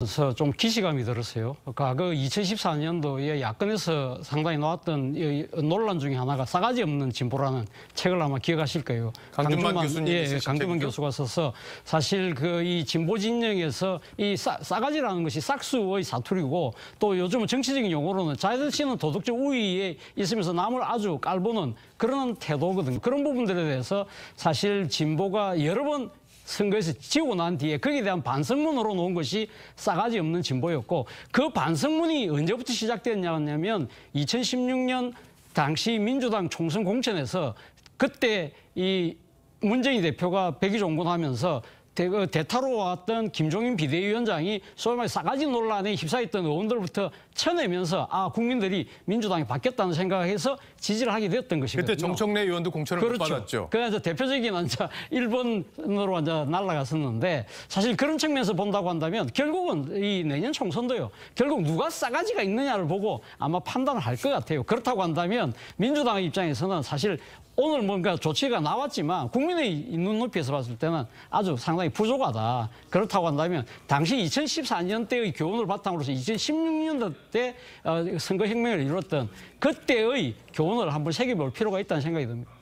그래서 좀 기시감이 들었어요. 과거 2014년도에 야권에서 상당히 나왔던 논란 중에 하나가 싸가지 없는 진보라는 책을 아마 기억하실 거예요. 강준만, 강준만 예, 강준만 교수가 써서 사실 그 이 진보 진영에서 이 싸, 싸가지라는 것이 싹수의 사투리고 또 요즘은 정치적인 용어로는 자신는 도덕적 우위에 있으면서 남을 아주 깔보는 그런 태도거든요. 그런 부분들에 대해서 사실 진보가 여러 번 선거에서 지고 난 뒤에 거기에 대한 반성문으로 놓은 것이 싸가지 없는 진보였고 그 반성문이 언제부터 시작됐냐면 2016년 당시 민주당 총선 공천에서 그때 이 문재인 대표가 백의종군하면서 그 대타로 왔던 김종인 비대위원장이 소위 말해 싸가지 논란에 휩싸였던 의원들부터 쳐내면서 아 국민들이 민주당이 바뀌었다는 생각해서 지지를 하게 되었던 것이거든요. 그때 정청래 의원도 공천을 그렇죠. 못 받았죠. 그래서 대표적인 앉아 일본으로 앉아 날아갔었는데 사실 그런 측면에서 본다고 한다면 결국은 이 내년 총선도요. 결국 누가 싸가지가 있느냐를 보고 아마 판단을 할 것 같아요. 그렇다고 한다면 민주당 입장에서는 사실 오늘 뭔가 뭐 그러니까 조치가 나왔지만 국민의 눈높이에서 봤을 때는 아주 상당히 부족하다. 그렇다고 한다면 당시 2014년 때의 교훈을 바탕으로 해서 2016년 도때 어, 선거혁명을 이뤘던 그때의 교훈을 한번 새겨볼 필요가 있다는 생각이 듭니다. 예.